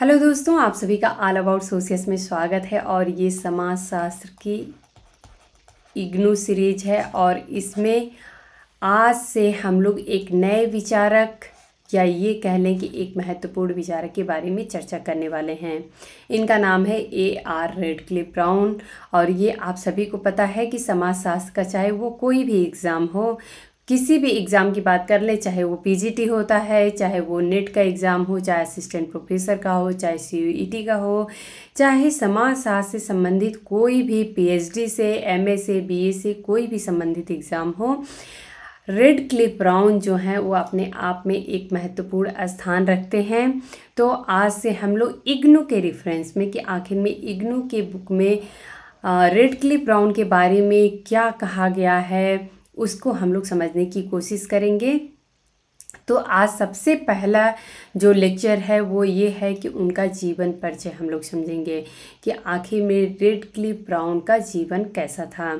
hello दोस्तों आप सभी का ऑल अबाउट सोशियस में स्वागत है और ये समाज शास्त्र की इग्नू सीरीज है और इसमें आज से हम लोग एक नए विचारक या ये कह लें कि एक महत्वपूर्ण विचारक के बारे में चर्चा करने वाले हैं इनका नाम है ए आर रेडक्लिप ब्राउन और ये आप सभी को पता है कि समाजशास्त्र का चाहे वो कोई भी एग्ज़ाम हो किसी भी एग्ज़ाम की बात कर ले चाहे वो पीजीटी होता है चाहे वो नेट का एग्ज़ाम हो चाहे असिस्टेंट प्रोफेसर का हो चाहे सीयूईटी e का हो चाहे समाजशास्त्र से संबंधित कोई भी पीएचडी से एमए से बीए से कोई भी संबंधित एग्ज़ाम हो रेड क्लिप ब्राउन जो हैं वो अपने आप में एक महत्वपूर्ण स्थान रखते हैं तो आज से हम लोग इग्नू के रेफरेंस में कि आखिर में इग्नू के बुक में रेड क्लिप ब्राउन के बारे में क्या कहा गया है उसको हम लोग समझने की कोशिश करेंगे तो आज सबसे पहला जो लेक्चर है वो ये है कि उनका जीवन परिचय हम लोग समझेंगे कि आखिर में रेड क्लिप ब्राउन का जीवन कैसा था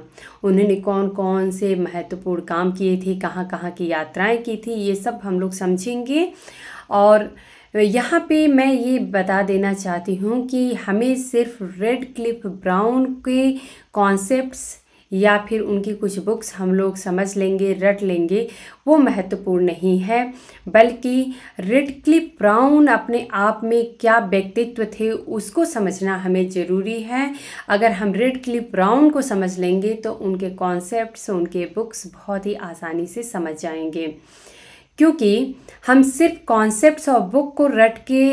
उन्होंने कौन कौन से महत्वपूर्ण काम किए थे कहाँ कहाँ की यात्राएं की थी ये सब हम लोग समझेंगे और यहाँ पे मैं ये बता देना चाहती हूँ कि हमें सिर्फ रेड क्लिप ब्राउन के कॉन्सेप्ट्स या फिर उनकी कुछ बुक्स हम लोग समझ लेंगे रट लेंगे वो महत्वपूर्ण नहीं है बल्कि क्लिप ब्राउन अपने आप में क्या व्यक्तित्व थे उसको समझना हमें ज़रूरी है अगर हम क्लिप ब्राउन को समझ लेंगे तो उनके कॉन्सेप्ट्स उनके बुक्स बहुत ही आसानी से समझ जाएंगे क्योंकि हम सिर्फ कॉन्सेप्ट्स और बुक को रट के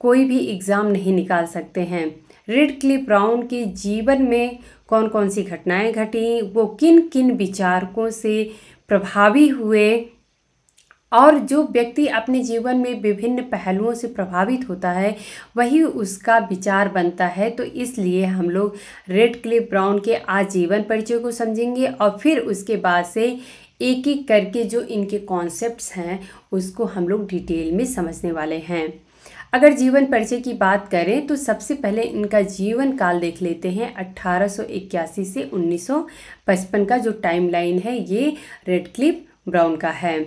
कोई भी एग्ज़ाम नहीं निकाल सकते हैं रेड क्लिप ब्राउन के जीवन में कौन कौन सी घटनाएं घटी वो किन किन विचारकों से प्रभावी हुए और जो व्यक्ति अपने जीवन में विभिन्न पहलुओं से प्रभावित होता है वही उसका विचार बनता है तो इसलिए हम लोग रेड क्लिप ब्राउन के आजीवन परिचय को समझेंगे और फिर उसके बाद से एक एक करके जो इनके कॉन्सेप्ट्स हैं उसको हम लोग डिटेल में समझने वाले हैं अगर जीवन परिचय की बात करें तो सबसे पहले इनका जीवन काल देख लेते हैं 1881 से 1955 का जो टाइमलाइन है ये रेड क्लिप ब्राउन का है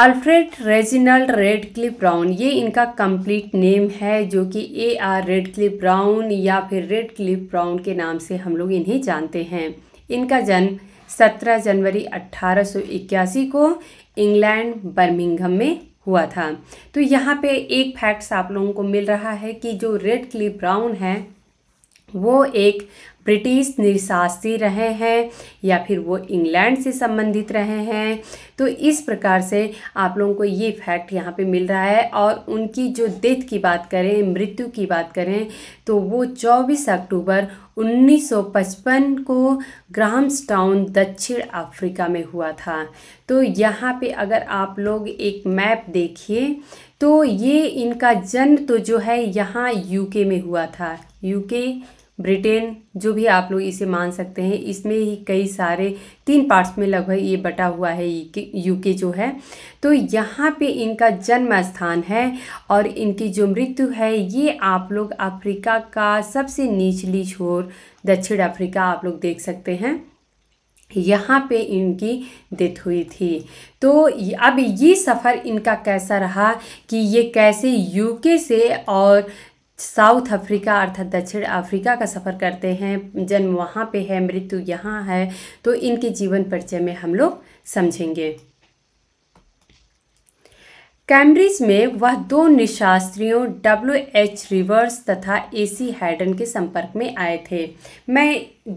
Alfred Reginald Radcliffe Brown ये इनका कंप्लीट नेम है जो कि A R Radcliffe Brown या फिर रेड क्लिप ब्राउन के नाम से हम लोग इन्हें जानते हैं इनका जन्म 17 जनवरी 1881 को इंग्लैंड बर्मिंघम में हुआ था तो यहाँ पे एक फैक्ट्स आप लोगों को मिल रहा है कि जो रेड क्लिप ब्राउन है वो एक ब्रिटिश निशास्त्री रहे हैं या फिर वो इंग्लैंड से संबंधित रहे हैं तो इस प्रकार से आप लोगों को ये फैक्ट यहाँ पे मिल रहा है और उनकी जो डेथ की बात करें मृत्यु की बात करें तो वो 24 अक्टूबर 1955 को ग्राम्स टाउन दक्षिण अफ्रीका में हुआ था तो यहाँ पे अगर आप लोग एक मैप देखिए तो ये इनका जन्म तो जो है यहाँ यूके में हुआ था यूके ब्रिटेन जो भी आप लोग इसे मान सकते हैं इसमें ही कई सारे तीन पार्ट्स में लगभग ये बटा हुआ है यूके जो है तो यहाँ पे इनका जन्म स्थान है और इनकी जो मृत्यु है ये आप लोग अफ्रीका का सबसे निचली छोर दक्षिण अफ्रीका आप लोग देख सकते हैं यहाँ पे इनकी डेथ हुई थी तो अब ये सफ़र इनका कैसा रहा कि ये कैसे यूके से और साउथ अफ्रीका अर्थात दक्षिण अफ्रीका का सफ़र करते हैं जन्म वहाँ पे है मृत्यु यहाँ है तो इनके जीवन परिचय में हम लोग समझेंगे कैम्ब्रिज में वह दो निशास्त्रियों डब्ल्यू एच रिवर्स तथा ए सी हैडन के संपर्क में आए थे मैं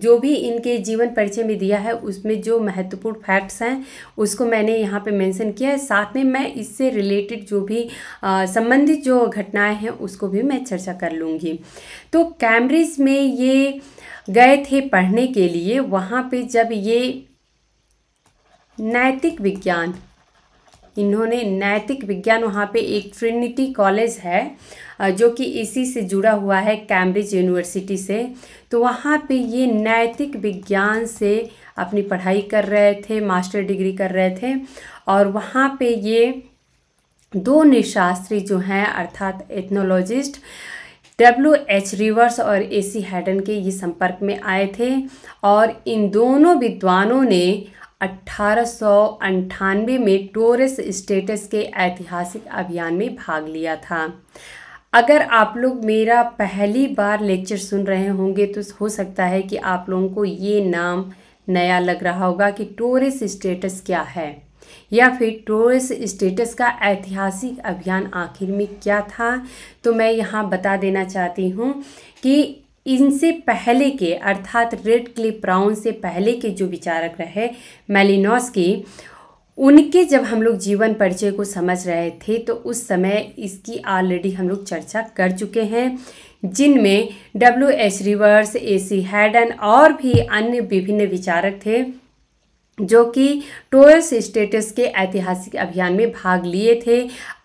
जो भी इनके जीवन परिचय में दिया है उसमें जो महत्वपूर्ण फैक्ट्स हैं उसको मैंने यहाँ पे मेंशन किया है साथ में मैं इससे रिलेटेड जो भी संबंधित जो घटनाएं हैं उसको भी मैं चर्चा कर लूँगी तो कैम्ब्रिज में ये गए थे पढ़ने के लिए वहाँ पर जब ये नैतिक विज्ञान इन्होंने नैतिक विज्ञान वहाँ पे एक ट्रिनिटी कॉलेज है जो कि इसी से जुड़ा हुआ है कैम्ब्रिज यूनिवर्सिटी से तो वहाँ पे ये नैतिक विज्ञान से अपनी पढ़ाई कर रहे थे मास्टर डिग्री कर रहे थे और वहाँ पे ये दो निशास्त्री जो हैं अर्थात एथनोलॉजिस्ट डब्ल्यू एच रिवर्स और ए सी हैडन के ये संपर्क में आए थे और इन दोनों विद्वानों ने अट्ठारह में टोरेस स्टेटस के ऐतिहासिक अभियान में भाग लिया था अगर आप लोग मेरा पहली बार लेक्चर सुन रहे होंगे तो हो सकता है कि आप लोगों को ये नाम नया लग रहा होगा कि टोरेस स्टेटस क्या है या फिर टोरेस स्टेटस का ऐतिहासिक अभियान आखिर में क्या था तो मैं यहाँ बता देना चाहती हूँ कि इनसे पहले के अर्थात रेड क्लिप ब्राउन से पहले के जो विचारक रहे की उनके जब हम लोग जीवन परिचय को समझ रहे थे तो उस समय इसकी ऑलरेडी हम लोग चर्चा कर चुके हैं जिनमें W H Rivers A C Haddon और भी अन्य विभिन्न विचारक थे जो कि टोरस स्टेटस के ऐतिहासिक अभियान में भाग लिए थे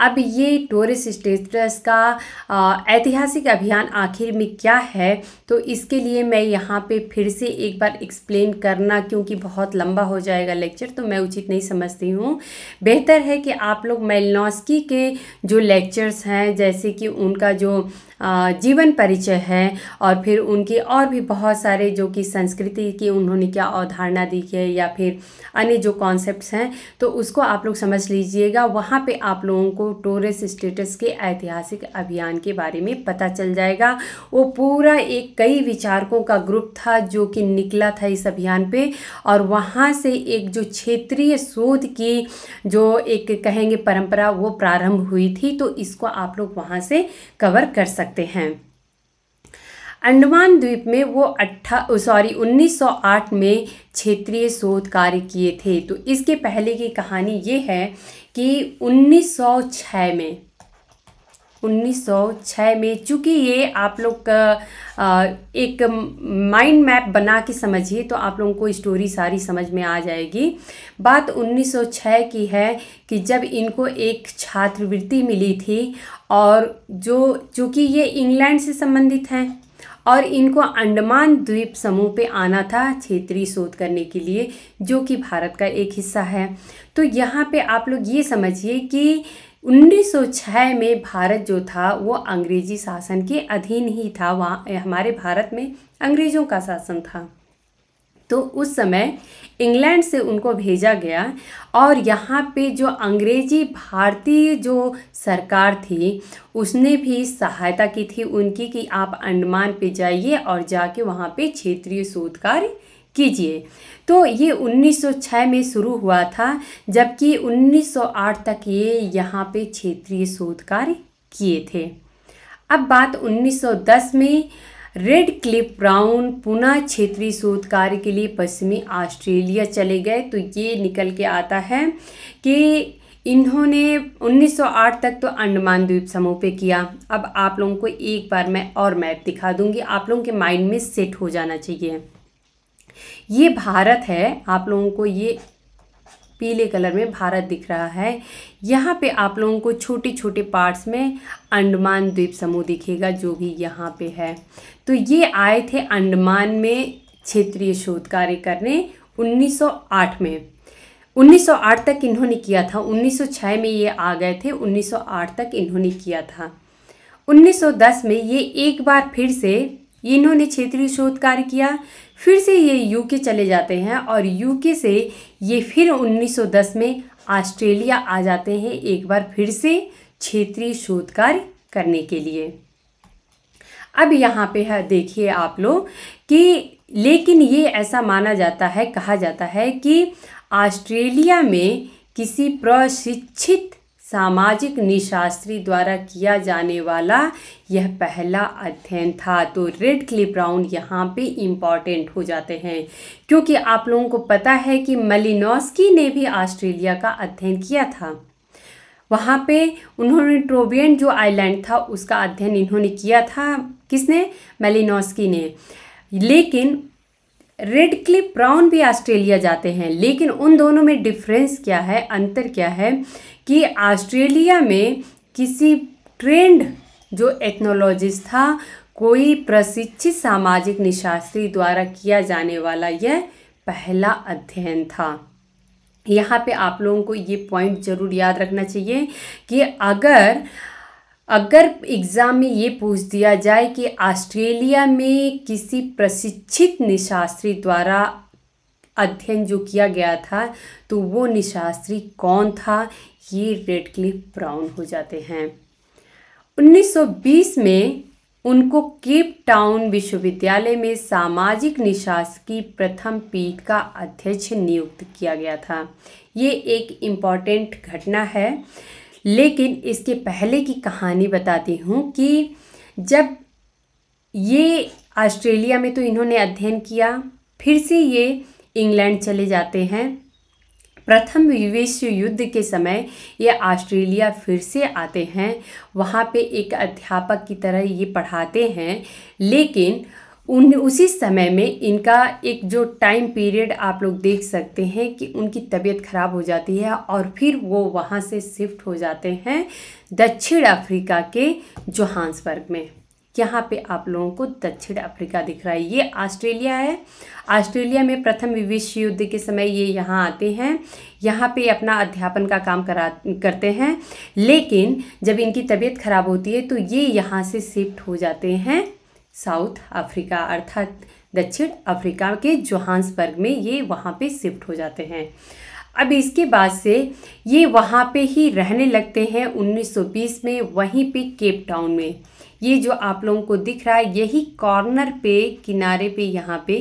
अब ये टोरस स्टेटस का ऐतिहासिक अभियान आखिर में क्या है तो इसके लिए मैं यहाँ पे फिर से एक बार एक्सप्लेन करना क्योंकि बहुत लंबा हो जाएगा लेक्चर तो मैं उचित नहीं समझती हूँ बेहतर है कि आप लोग मेलनॉस्की के जो लेक्चर्स हैं जैसे कि उनका जो जीवन परिचय है और फिर उनके और भी बहुत सारे जो कि संस्कृति की उन्होंने क्या अवधारणा दी है या फिर अन्य जो कॉन्सेप्ट्स हैं तो उसको आप लोग समझ लीजिएगा वहाँ पे आप लोगों को टूरिस्ट स्टेटस के ऐतिहासिक अभियान के बारे में पता चल जाएगा वो पूरा एक कई विचारकों का ग्रुप था जो कि निकला था इस अभियान पे और वहाँ से एक जो क्षेत्रीय शोध की जो एक कहेंगे परंपरा वो प्रारंभ हुई थी तो इसको आप लोग वहाँ से कवर कर सकते सकते हैं अंडमान द्वीप में वो अट्ठा सॉरी 1908 में क्षेत्रीय शोध कार्य किए थे तो इसके पहले की कहानी ये है कि 1906 में 1906 में चूँकि ये आप लोग का एक माइंड मैप बना के समझिए तो आप लोगों को स्टोरी सारी समझ में आ जाएगी बात 1906 की है कि जब इनको एक छात्रवृत्ति मिली थी और जो चूँकि ये इंग्लैंड से संबंधित हैं और इनको अंडमान द्वीप समूह पे आना था क्षेत्रीय शोध करने के लिए जो कि भारत का एक हिस्सा है तो यहाँ पे आप लोग ये समझिए कि 1906 में भारत जो था वो अंग्रेजी शासन के अधीन ही था वहाँ हमारे भारत में अंग्रेज़ों का शासन था तो उस समय इंग्लैंड से उनको भेजा गया और यहाँ पे जो अंग्रेजी भारतीय जो सरकार थी उसने भी सहायता की थी उनकी कि आप अंडमान पे जाइए और जाके वहाँ पे क्षेत्रीय शोध कार्य कीजिए तो ये 1906 में शुरू हुआ था जबकि 1908 तक ये यहाँ पे क्षेत्रीय शोध कार्य किए थे अब बात 1910 में रेड क्लिप ब्राउन पुनः क्षेत्रीय शोध कार्य के लिए पश्चिमी ऑस्ट्रेलिया चले गए तो ये निकल के आता है कि इन्होंने 1908 तक तो अंडमान द्वीप समूह पे किया अब आप लोगों को एक बार मैं और मैप दिखा दूंगी आप लोगों के माइंड में सेट हो जाना चाहिए ये भारत है आप लोगों को ये पीले कलर में भारत दिख रहा है यहाँ पे आप लोगों को छोटे छोटे पार्ट्स में अंडमान द्वीप समूह दिखेगा जो भी यहाँ पे है तो ये आए थे अंडमान में क्षेत्रीय शोध कार्य करने 1908 में 1908 तक इन्होंने किया था 1906 में ये आ गए थे 1908 तक इन्होंने किया था 1910 में ये एक बार फिर से इन्होंने क्षेत्रीय शोध कार्य किया फिर से ये यूके चले जाते हैं और यूके से ये फिर 1910 में ऑस्ट्रेलिया आ जाते हैं एक बार फिर से क्षेत्रीय शोध कार्य करने के लिए अब यहाँ पे है देखिए आप लोग कि लेकिन ये ऐसा माना जाता है कहा जाता है कि ऑस्ट्रेलिया में किसी प्रशिक्षित सामाजिक निशास्त्री द्वारा किया जाने वाला यह पहला अध्ययन था तो रेड क्ले ब्राउन यहाँ पे इम्पॉर्टेंट हो जाते हैं क्योंकि आप लोगों को पता है कि मलिनोस्की ने भी ऑस्ट्रेलिया का अध्ययन किया था वहाँ पे उन्होंने ट्रोबियन जो आइलैंड था उसका अध्ययन इन्होंने किया था किसने मेलिनोस्की ने लेकिन रेड क्लिप ब्राउन भी ऑस्ट्रेलिया जाते हैं लेकिन उन दोनों में डिफरेंस क्या है अंतर क्या है कि ऑस्ट्रेलिया में किसी ट्रेंड जो एथनोलॉजिस्ट था कोई प्रशिक्षित सामाजिक निशास्त्री द्वारा किया जाने वाला यह पहला अध्ययन था यहाँ पे आप लोगों को ये पॉइंट ज़रूर याद रखना चाहिए कि अगर अगर एग्ज़ाम में ये पूछ दिया जाए कि ऑस्ट्रेलिया में किसी प्रशिक्षित निशास्त्री द्वारा अध्ययन जो किया गया था तो वो निशास्त्री कौन था ये रेड क्लिफ ब्राउन हो जाते हैं 1920 में उनको केप टाउन विश्वविद्यालय में सामाजिक निशास की प्रथम पीठ का अध्यक्ष नियुक्त किया गया था ये एक इम्पॉर्टेंट घटना है लेकिन इसके पहले की कहानी बताती हूँ कि जब ये ऑस्ट्रेलिया में तो इन्होंने अध्ययन किया फिर से ये इंग्लैंड चले जाते हैं प्रथम विश्व युद्ध के समय ये ऑस्ट्रेलिया फिर से आते हैं वहाँ पे एक अध्यापक की तरह ये पढ़ाते हैं लेकिन उन उसी समय में इनका एक जो टाइम पीरियड आप लोग देख सकते हैं कि उनकी तबीयत ख़राब हो जाती है और फिर वो वहाँ से शिफ्ट हो जाते हैं दक्षिण अफ्रीका के जोहान्सबर्ग में यहाँ पे आप लोगों को दक्षिण अफ्रीका दिख रहा है ये ऑस्ट्रेलिया है ऑस्ट्रेलिया में प्रथम विश्व युद्ध के समय ये यहाँ आते हैं यहाँ पे अपना अध्यापन का काम करा करते हैं लेकिन जब इनकी तबीयत खराब होती है तो ये यहाँ से शिफ्ट हो जाते हैं साउथ अफ्रीका अर्थात दक्षिण अफ्रीका के जोहान्सबर्ग में ये वहाँ पर शिफ्ट हो जाते हैं अब इसके बाद से ये वहाँ पर ही रहने लगते हैं उन्नीस में वहीं पर केप टाउन में ये जो आप लोगों को दिख रहा है यही कॉर्नर पे किनारे पे यहाँ पे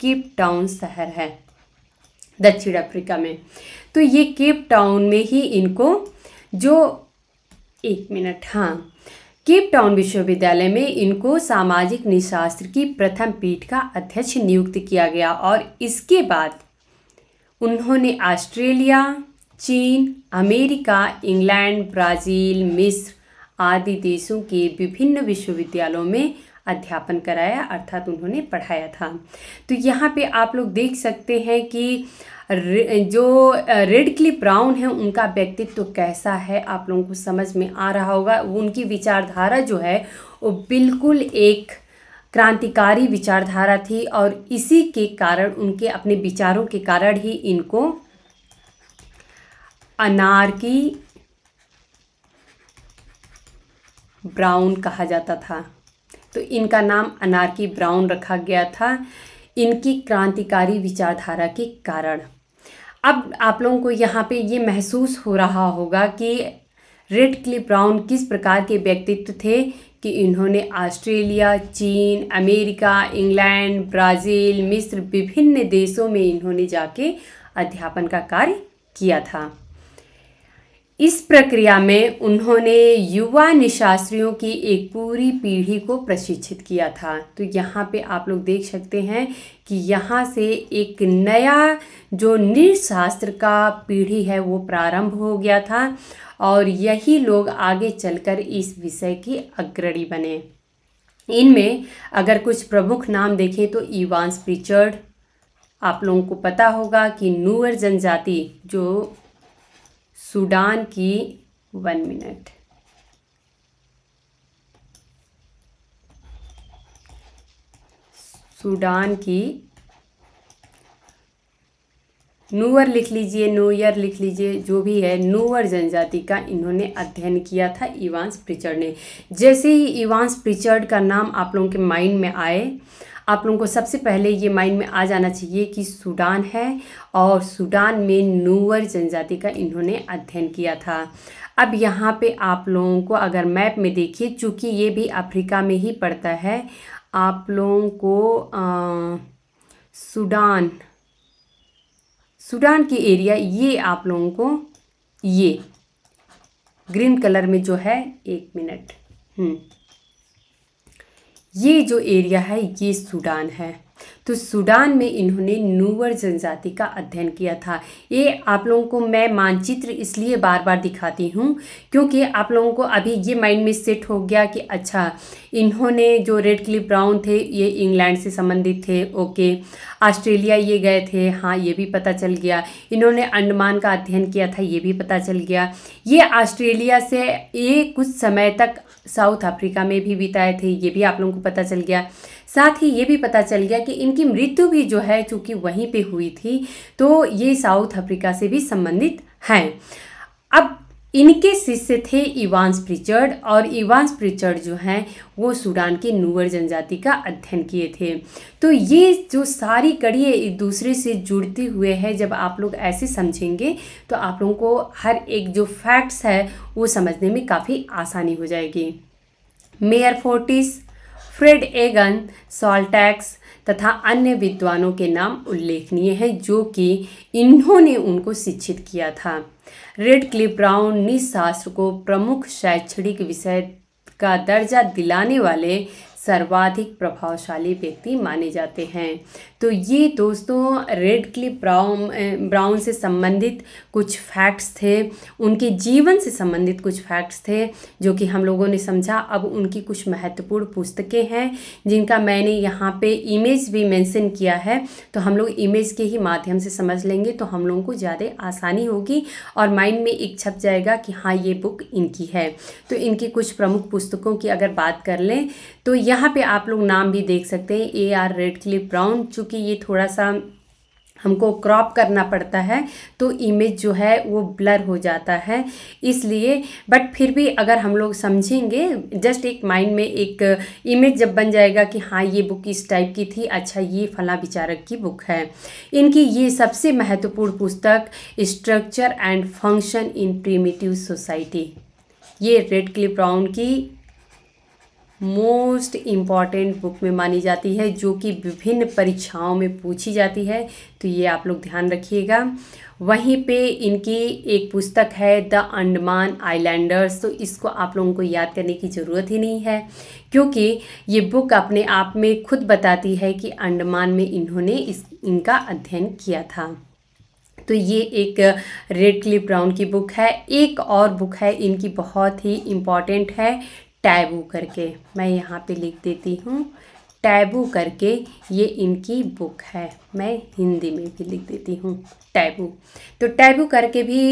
केप टाउन शहर है दक्षिण अफ्रीका में तो ये केप टाउन में ही इनको जो एक मिनट हाँ केप टाउन विश्वविद्यालय में इनको सामाजिक निशास्त्र की प्रथम पीठ का अध्यक्ष नियुक्त किया गया और इसके बाद उन्होंने ऑस्ट्रेलिया चीन अमेरिका इंग्लैंड ब्राज़ील मिस्र आदि देशों के विभिन्न विश्वविद्यालयों में अध्यापन कराया अर्थात उन्होंने पढ़ाया था तो यहाँ पे आप लोग देख सकते हैं कि जो रेड क्लिप ब्राउन है उनका व्यक्तित्व तो कैसा है आप लोगों को समझ में आ रहा होगा उनकी विचारधारा जो है वो बिल्कुल एक क्रांतिकारी विचारधारा थी और इसी के कारण उनके अपने विचारों के कारण ही इनको अनार की ब्राउन कहा जाता था तो इनका नाम अनारकी ब्राउन रखा गया था इनकी क्रांतिकारी विचारधारा के कारण अब आप लोगों को यहाँ पे ये महसूस हो रहा होगा कि रेड क्ली ब्राउन किस प्रकार के व्यक्तित्व थे कि इन्होंने ऑस्ट्रेलिया चीन अमेरिका इंग्लैंड ब्राज़ील मिस्र विभिन्न देशों में इन्होंने जाके अध्यापन का कार्य किया था इस प्रक्रिया में उन्होंने युवा निशास्त्रियों की एक पूरी पीढ़ी को प्रशिक्षित किया था तो यहाँ पे आप लोग देख सकते हैं कि यहाँ से एक नया जो निशास्त्र का पीढ़ी है वो प्रारंभ हो गया था और यही लोग आगे चलकर इस विषय के अग्रणी बने इनमें अगर कुछ प्रमुख नाम देखें तो ईवान्स प्रिचर्ड आप लोगों को पता होगा कि नूअर जनजाति जो सूडान की वन मिनट सूडान की नूअर लिख लीजिए नूयर लिख लीजिए जो भी है नूअर जनजाति का इन्होंने अध्ययन किया था इवांस प्रिचर्ड ने जैसे ही इवांस प्रिचर्ड का नाम आप लोगों के माइंड में आए आप लोगों को सबसे पहले ये माइंड में आ जाना चाहिए कि सूडान है और सूडान में नूवर जनजाति का इन्होंने अध्ययन किया था अब यहाँ पे आप लोगों को अगर मैप में देखिए चूँकि ये भी अफ्रीका में ही पड़ता है आप लोगों को सूडान सूडान की एरिया ये आप लोगों को ये ग्रीन कलर में जो है एक मिनट हम्म ये जो एरिया है ये सूडान है तो सूडान में इन्होंने नूवर जनजाति का अध्ययन किया था ये आप लोगों को मैं मानचित्र इसलिए बार बार दिखाती हूँ क्योंकि आप लोगों को अभी ये माइंड में सेट हो गया कि अच्छा इन्होंने जो रेड क्लिप ब्राउन थे ये इंग्लैंड से संबंधित थे ओके ऑस्ट्रेलिया ये गए थे हाँ ये भी पता चल गया इन्होंने अंडमान का अध्ययन किया था ये भी पता चल गया ये ऑस्ट्रेलिया से ये कुछ समय तक साउथ अफ्रीका में भी बिताए थे ये भी आप लोगों को पता चल गया साथ ही ये भी पता चल गया कि इनकी इनकी मृत्यु भी जो है चूंकि वहीं पे हुई थी तो ये साउथ अफ्रीका से भी संबंधित हैं अब इनके शिष्य थे इवान्स प्रिचर्ड और इवान्स प्रिचर्ड जो हैं वो सूडान के नूअर जनजाति का अध्ययन किए थे तो ये जो सारी कड़ी एक दूसरे से जुड़ते हुए है जब आप लोग ऐसे समझेंगे तो आप लोगों को हर एक जो फैक्ट्स है वो समझने में काफ़ी आसानी हो जाएगी Meyer Fortes Fred Eggan Sol Tax तथा अन्य विद्वानों के नाम उल्लेखनीय हैं जो कि इन्होंने उनको शिक्षित किया था रेड क्लिप ब्राउन निशास्त्र को प्रमुख शैक्षणिक विषय का दर्जा दिलाने वाले सर्वाधिक प्रभावशाली व्यक्ति माने जाते हैं तो ये दोस्तों रेड क्लिप ब्राउन ब्राउन से संबंधित कुछ फैक्ट्स थे उनके जीवन से संबंधित कुछ फैक्ट्स थे जो कि हम लोगों ने समझा अब उनकी कुछ महत्वपूर्ण पुस्तकें हैं जिनका मैंने यहाँ पे इमेज भी मेंशन किया है तो हम लोग इमेज के ही माध्यम से समझ लेंगे तो हम लोगों को ज़्यादा आसानी होगी और माइंड में एक छप जाएगा कि हाँ ये बुक इनकी है तो इनकी कुछ प्रमुख पुस्तकों की अगर बात कर लें तो यहाँ पे आप लोग नाम भी देख सकते हैं A R Radcliffe Brown चूँकि ये थोड़ा सा हमको क्रॉप करना पड़ता है तो इमेज जो है वो ब्लर हो जाता है इसलिए बट फिर भी अगर हम लोग समझेंगे जस्ट एक माइंड में एक इमेज जब बन जाएगा कि हाँ ये बुक इस टाइप की थी अच्छा ये फला विचारक की बुक है इनकी ये सबसे महत्वपूर्ण पुस्तक structure and function in primitive society ये रेड क्लिप ब्राउन की मोस्ट इम्पॉर्टेंट बुक में मानी जाती है जो कि विभिन्न परीक्षाओं में पूछी जाती है तो ये आप लोग ध्यान रखिएगा वहीं पे इनकी एक पुस्तक है द अंडमान आइलैंडर्स तो इसको आप लोगों को याद करने की ज़रूरत ही नहीं है क्योंकि ये बुक अपने आप में खुद बताती है कि अंडमान में इन्होंने इस इनका अध्ययन किया था तो ये एक रेड क्लिप ब्राउन की बुक है एक और बुक है इनकी बहुत ही इम्पॉर्टेंट है टैबू करके मैं यहाँ पे लिख देती हूँ टैबू करके ये इनकी बुक है मैं हिंदी में भी लिख देती हूँ टैबू तो टैबू करके भी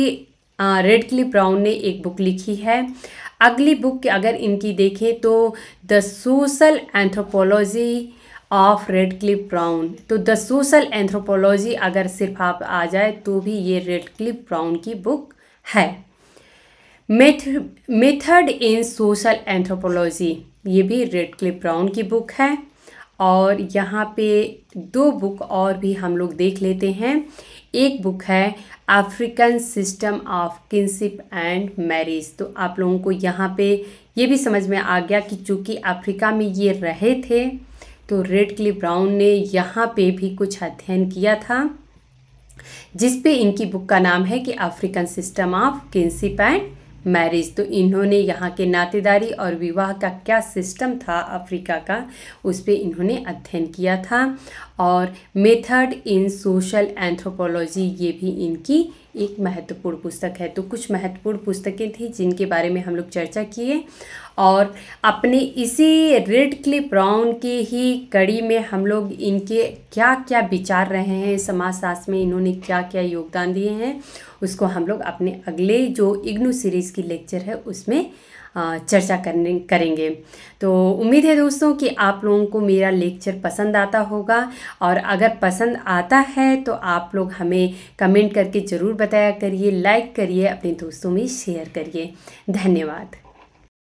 रेड क्ली ब्राउन ने एक बुक लिखी है अगली बुक अगर इनकी देखें तो the social anthropology of Radcliffe Brown तो द सोशल एंथ्रोपोलॉजी अगर सिर्फ आप आ जाए तो भी ये रेड क्लिप ब्राउन की बुक है मेथड इन सोशल एंथ्रोपोलॉजी ये भी रेड क्लिप ब्राउन की बुक है और यहाँ पे दो बुक और भी हम लोग देख लेते हैं एक बुक है African system of kinship and marriage तो आप लोगों को यहाँ पे ये भी समझ में आ गया कि चूँकि अफ्रीका में ये रहे थे तो रेड क्लिप ब्राउन ने यहाँ पे भी कुछ अध्ययन किया था जिस पे इनकी बुक का नाम है कि African system of kinship and marriage तो इन्होंने यहाँ के नातेदारी और विवाह का क्या सिस्टम था अफ्रीका का उस पर इन्होंने अध्ययन किया था और मेथड इन सोशल एंथ्रोपोलॉजी ये भी इनकी एक महत्वपूर्ण पुस्तक है तो कुछ महत्वपूर्ण पुस्तकें थी जिनके बारे में हम लोग चर्चा किए और अपने इसी रेड क्लिप ब्राउन के ही कड़ी में हम लोग इनके क्या क्या विचार रहे हैं समाजशास्त्र में इन्होंने क्या क्या योगदान दिए हैं उसको हम लोग अपने अगले जो इग्नू सीरीज़ की लेक्चर है उसमें चर्चा करने करेंगे तो उम्मीद है दोस्तों कि आप लोगों को मेरा लेक्चर पसंद आता होगा और अगर पसंद आता है तो आप लोग हमें कमेंट करके ज़रूर बताया करिए लाइक करिए अपने दोस्तों में शेयर करिए धन्यवाद